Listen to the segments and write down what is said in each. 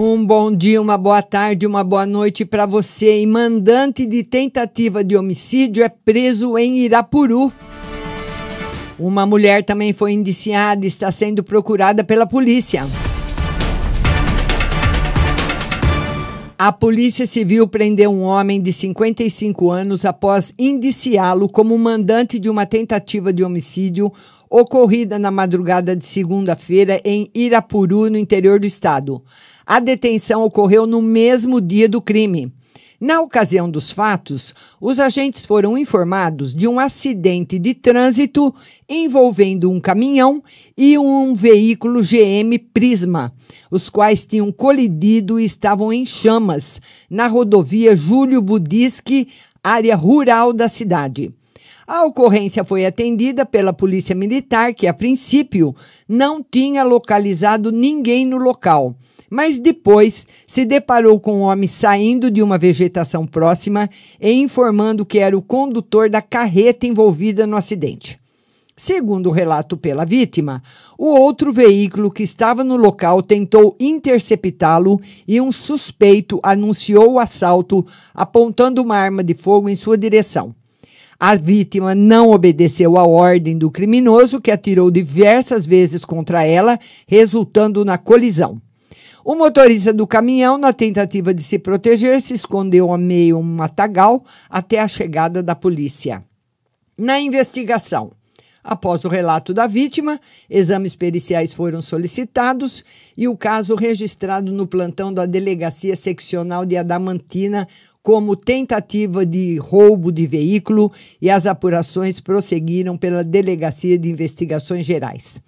Um bom dia, uma boa tarde, uma boa noite para você. E mandante de tentativa de homicídio é preso em Irapuru. Uma mulher também foi indiciada e está sendo procurada pela polícia. A Polícia Civil prendeu um homem de 55 anos após indiciá-lo como mandante de uma tentativa de homicídio ocorrida na madrugada de segunda-feira em Irapuru, no interior do estado. A detenção ocorreu no mesmo dia do crime. Na ocasião dos fatos, os agentes foram informados de um acidente de trânsito envolvendo um caminhão e um veículo GM Prisma, os quais tinham colidido e estavam em chamas na rodovia Júlio Budisque, área rural da cidade. A ocorrência foi atendida pela Polícia Militar, que a princípio não tinha localizado ninguém no local mas depois se deparou com um homem saindo de uma vegetação próxima e informando que era o condutor da carreta envolvida no acidente. Segundo o relato pela vítima, o outro veículo que estava no local tentou interceptá-lo e um suspeito anunciou o assalto, apontando uma arma de fogo em sua direção. A vítima não obedeceu à ordem do criminoso, que atirou diversas vezes contra ela, resultando na colisão. O motorista do caminhão, na tentativa de se proteger, se escondeu a meio um matagal até a chegada da polícia. Na investigação, após o relato da vítima, exames periciais foram solicitados e o caso registrado no plantão da Delegacia Seccional de Adamantina como tentativa de roubo de veículo e as apurações prosseguiram pela Delegacia de Investigações Gerais.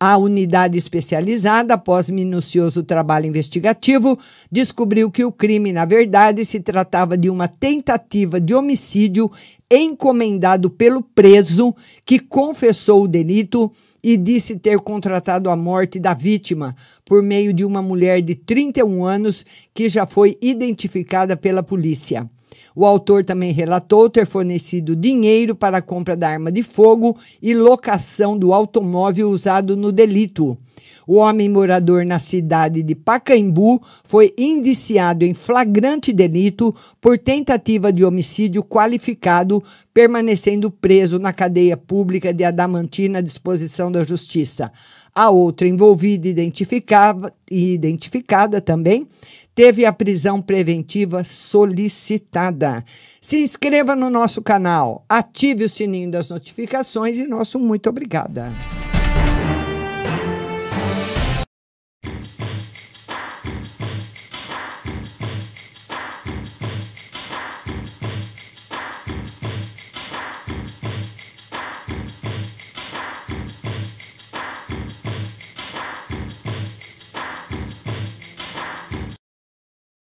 A unidade especializada, após minucioso trabalho investigativo, descobriu que o crime, na verdade, se tratava de uma tentativa de homicídio encomendado pelo preso, que confessou o delito e disse ter contratado a morte da vítima por meio de uma mulher de 31 anos que já foi identificada pela polícia. O autor também relatou ter fornecido dinheiro para a compra da arma de fogo e locação do automóvel usado no delito. O homem morador na cidade de Pacaembu foi indiciado em flagrante delito por tentativa de homicídio qualificado, permanecendo preso na cadeia pública de Adamantina à disposição da Justiça. A outra envolvida e identificada também teve a prisão preventiva solicitada. Se inscreva no nosso canal, ative o sininho das notificações e nosso muito obrigada.